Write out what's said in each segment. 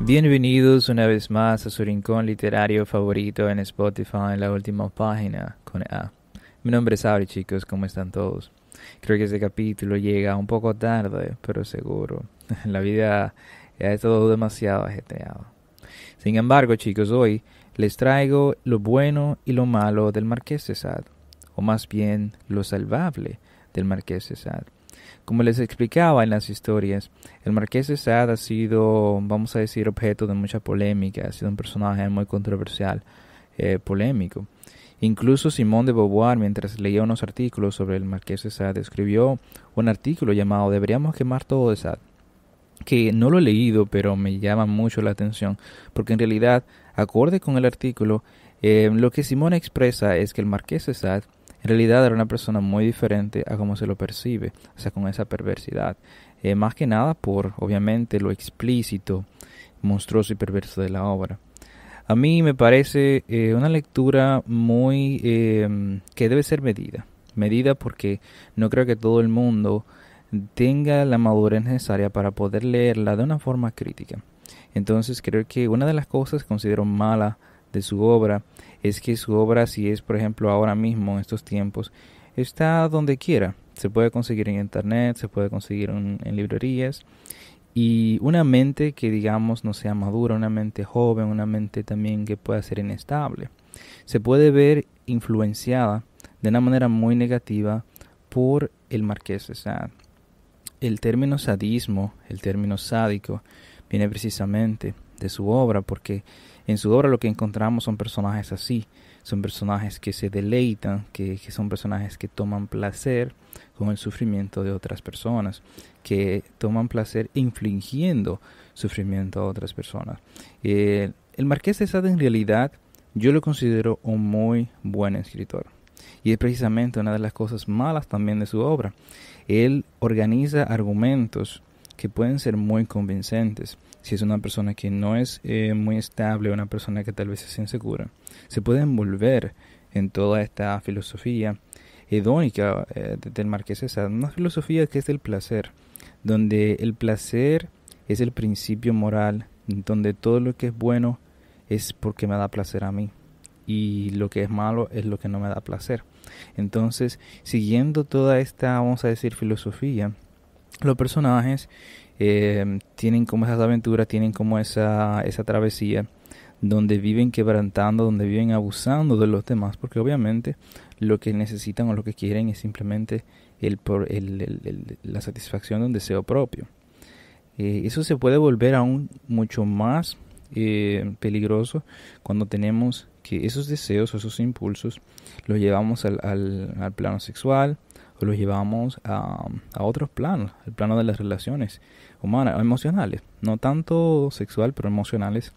Bienvenidos una vez más a su rincón literario favorito en Spotify, en la última página con A. Mi nombre es Ari, chicos, ¿cómo están todos? Creo que este capítulo llega un poco tarde, pero seguro. La vida es todo demasiado ajetreado. Sin embargo, chicos, hoy les traigo lo bueno y lo malo del Marqués de Sade, o más bien lo salvable del Marqués de Sade. Como les explicaba en las historias, el marqués de Sade ha sido, vamos a decir, objeto de mucha polémica, ha sido un personaje muy controversial, eh, polémico. Incluso Simón de Beauvoir, mientras leía unos artículos sobre el marqués de Sade, escribió un artículo llamado Deberíamos quemar todo de Sade, que no lo he leído, pero me llama mucho la atención, porque en realidad, acorde con el artículo, eh, lo que Simón expresa es que el marqués de Sade en realidad era una persona muy diferente a como se lo percibe, o sea, con esa perversidad. Eh, más que nada por, obviamente, lo explícito, monstruoso y perverso de la obra. A mí me parece eh, una lectura muy em, que debe ser medida. Medida porque no creo que todo el mundo tenga la madurez necesaria para poder leerla de una forma crítica. Entonces creo que una de las cosas que considero mala de su obra es que su obra, si es por ejemplo ahora mismo en estos tiempos, está donde quiera. Se puede conseguir en internet, se puede conseguir en, librerías. Y una mente que digamos no sea madura, una mente joven, una mente también que pueda ser inestable, se puede ver influenciada de una manera muy negativa por el marqués de Sade. El término sadismo, el término sádico, viene precisamente de su obra, porque en su obra lo que encontramos son personajes así, son personajes que se deleitan, que, son personajes que toman placer con el sufrimiento de otras personas, que toman placer infligiendo sufrimiento a otras personas. el Marqués de Sade en realidad yo lo considero un muy buen escritor. Y es precisamente una de las cosas malas también de su obra. Él organiza argumentos que pueden ser muy convincentes. Si es una persona que no es eh, muy estable, una persona que tal vez es insegura, se puede envolver en toda esta filosofía hedónica eh, del Marqués de una filosofía que es del placer, donde el placer es el principio moral, donde todo lo que es bueno es porque me da placer a mí y lo que es malo es lo que no me da placer. Entonces, siguiendo toda esta, vamos a decir, filosofía, los personajes eh, tienen como esas aventuras, tienen como esa, esa travesía donde viven quebrantando, donde viven abusando de los demás, porque obviamente lo que necesitan o lo que quieren es simplemente el, la satisfacción de un deseo propio. Eh, eso se puede volver aún mucho más eh, peligroso cuando tenemos que esos deseos o esos impulsos los llevamos al plano sexual, o los llevamos a, a otros planos, el plano de las relaciones humanas, emocionales, no tanto sexual, pero emocionales,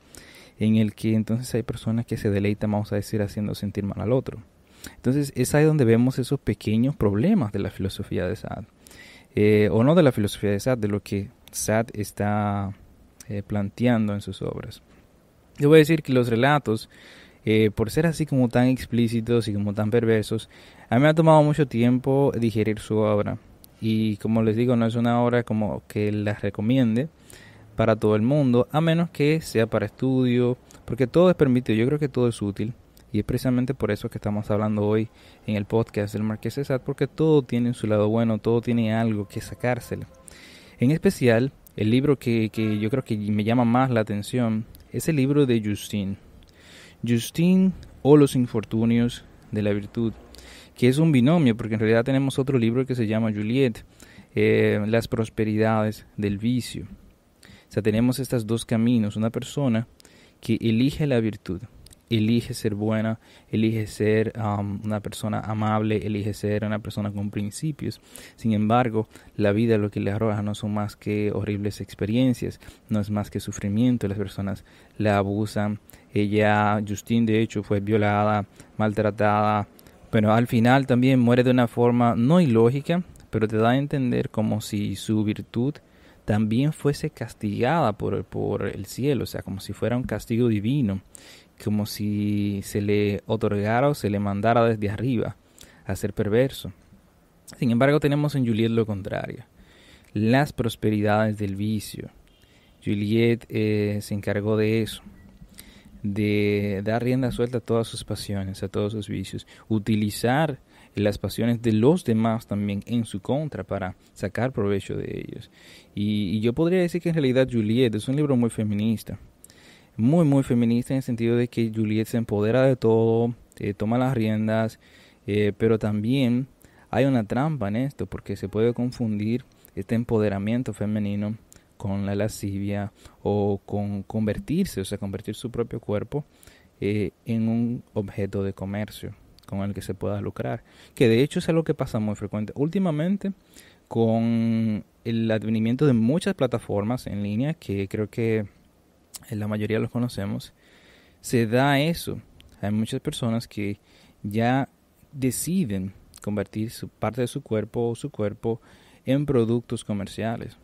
en el que entonces hay personas que se deleitan, vamos a decir, haciendo sentir mal al otro. Entonces es ahí donde vemos esos pequeños problemas de la filosofía de Sad, eh, o no de la filosofía de Sad, de lo que Sad está eh, planteando en sus obras. Yo voy a decir que los relatos eh, por ser así como tan explícitos y como tan perversos, a mí me ha tomado mucho tiempo digerir su obra. Y como les digo, no es una obra como que las recomiende para todo el mundo, a menos que sea para estudio, porque todo es permitido, yo creo que todo es útil. Y es precisamente por eso que estamos hablando hoy en el podcast del Marqués de porque todo tiene su lado bueno, todo tiene algo que sacárselo. En especial, el libro que, que yo creo que me llama más la atención es el libro de Justin Justin o Los Infortunios de la Virtud, que es un binomio, porque en realidad tenemos otro libro que se llama Juliet, eh, Las Prosperidades del Vicio. O sea, tenemos estos dos caminos, una persona que elige la virtud, elige ser buena, elige ser um, una persona amable, elige ser una persona con principios. Sin embargo, la vida lo que le arroja no son más que horribles experiencias, no es más que sufrimiento, las personas la abusan, ella, Justine, de hecho, fue violada, maltratada. pero al final también muere de una forma no ilógica, pero te da a entender como si su virtud también fuese castigada por, por el cielo, o sea, como si fuera un castigo divino, como si se le otorgara o se le mandara desde arriba a ser perverso. Sin embargo, tenemos en Juliet lo contrario, las prosperidades del vicio. Juliet eh, se encargó de eso de dar rienda suelta a todas sus pasiones, a todos sus vicios, utilizar las pasiones de los demás también en su contra para sacar provecho de ellos. Y, yo podría decir que en realidad Juliet es un libro muy feminista, muy, muy feminista en el sentido de que Juliet se empodera de todo, eh, toma las riendas, eh, pero también hay una trampa en esto porque se puede confundir este empoderamiento femenino con la lascivia o con convertirse, o sea, convertir su propio cuerpo eh, en un objeto de comercio con el que se pueda lucrar. Que de hecho es algo que pasa muy frecuente. Últimamente, con el advenimiento de muchas plataformas en línea, que creo que eh, la mayoría los conocemos, se da eso. Hay muchas personas que ya deciden convertir su parte de su cuerpo o su cuerpo en productos comerciales.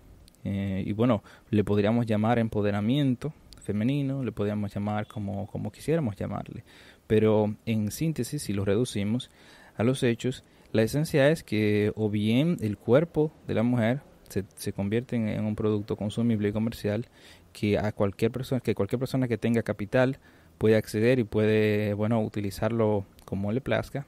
Eh, y bueno, le podríamos llamar empoderamiento femenino, le podríamos llamar como, quisiéramos llamarle. Pero en síntesis, si lo reducimos a los hechos, la esencia es que o bien el cuerpo de la mujer se, convierte en, un producto consumible y comercial que a cualquier persona que cualquier persona que tenga capital puede acceder y puede bueno utilizarlo como le plazca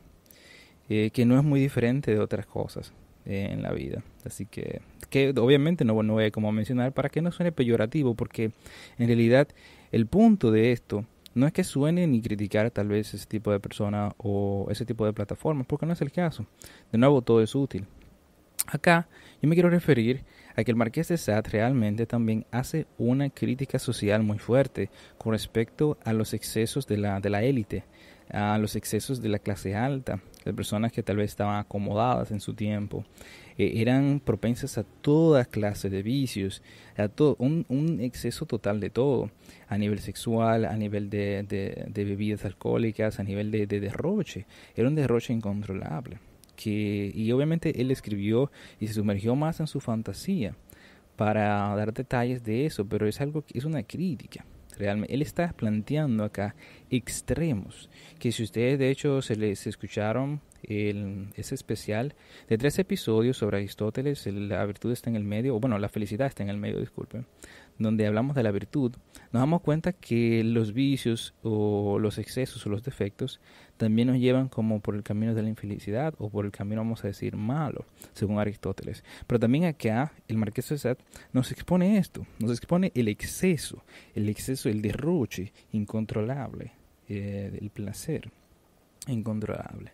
eh, que no es muy diferente de otras cosas eh, en la vida. Así que, que obviamente no, no voy a como mencionar para que no suene peyorativo, porque en realidad el punto de esto no es que suene ni criticar tal vez ese tipo de personas o ese tipo de plataformas, porque no es el caso. De nuevo, todo es útil. Acá yo me quiero referir a que el marqués de Sade realmente también hace una crítica social muy fuerte con respecto a los excesos de la, de la élite, a los excesos de la clase alta, de personas que tal vez estaban acomodadas en su tiempo, eh, eran propensas a toda clase de vicios, a todo, un, exceso total de todo, a nivel sexual, a nivel de, bebidas alcohólicas, a nivel de, derroche, era un derroche incontrolable. Que, y obviamente él escribió y se sumergió más en su fantasía para dar detalles de eso, pero es algo es una crítica realmente. Él está planteando acá extremos, que si ustedes de hecho se les escucharon el, ese especial de tres episodios sobre Aristóteles, la virtud está en el medio, o bueno, la felicidad está en el medio, disculpen, donde hablamos de la virtud, nos damos cuenta que los vicios o los excesos o los defectos también nos llevan como por el camino de la infelicidad o por el camino, vamos a decir, malo, según Aristóteles. Pero también acá el marqués de Sade nos expone esto, nos expone el exceso, el exceso, el derroche incontrolable, eh, el placer incontrolable.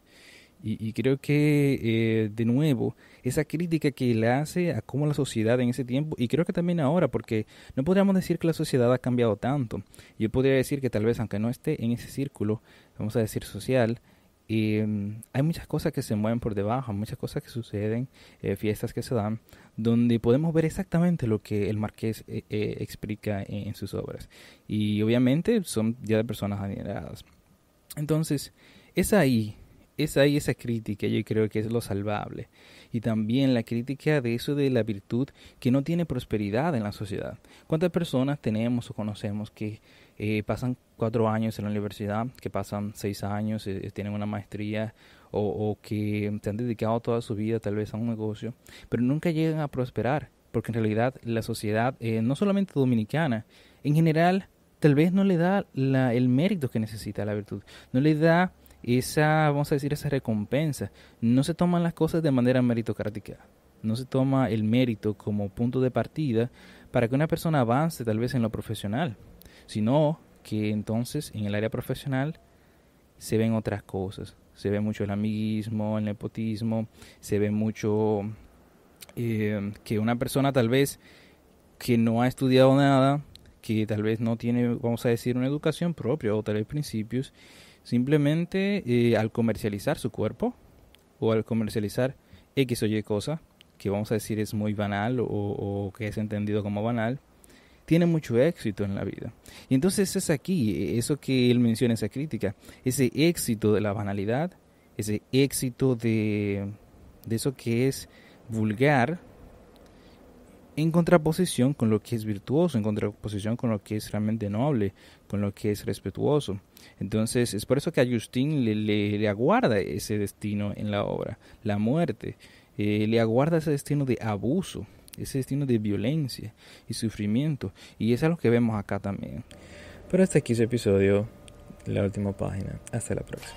Y, creo que, eh, de nuevo, esa crítica que le hace a cómo la sociedad en ese tiempo, y creo que también ahora, porque no podríamos decir que la sociedad ha cambiado tanto. Yo podría decir que tal vez, aunque no esté en ese círculo, vamos a decir social, em, hay muchas cosas que se mueven por debajo, muchas cosas que suceden, eh, fiestas que se dan, donde podemos ver exactamente lo que el marqués eh, explica en, en, sus obras. Y obviamente son ya de personas adineradas. Entonces, es ahí es ahí esa crítica, yo creo que es lo salvable. Y también la crítica de eso de la virtud que no tiene prosperidad en la sociedad. ¿Cuántas personas tenemos o conocemos que eh, pasan cuatro años en la universidad, que pasan seis años, eh, tienen una maestría o, que se han dedicado toda su vida tal vez a un negocio, pero nunca llegan a prosperar? Porque en realidad la sociedad, eh, no solamente dominicana, en general tal vez no le da el mérito que necesita la virtud, no le da esa, vamos a decir, esa recompensa. No se toman las cosas de manera meritocrática. No se toma el mérito como punto de partida para que una persona avance tal vez en lo profesional, sino que entonces en el área profesional se ven otras cosas. Se ve mucho el amiguismo, el nepotismo, se ve mucho eh, que una persona tal vez que no ha estudiado nada, que tal vez no tiene, vamos a decir, una educación propia o tal vez principios, simplemente eh, al comercializar su cuerpo o al comercializar X o Y cosa, que vamos a decir es muy banal o, que es entendido como banal, tiene mucho éxito en la vida. Y entonces es aquí, eso que él menciona, esa crítica, ese éxito de la banalidad, ese éxito de, de eso que es vulgar, en contraposición con lo que es virtuoso, en contraposición con lo que es realmente noble, con lo que es respetuoso. Entonces es por eso que a Agustín le, aguarda ese destino en la obra, la muerte, eh, le aguarda ese destino de abuso, ese destino de violencia y sufrimiento, y eso es lo que vemos acá también. Pero hasta aquí ese episodio, la última página, hasta la próxima.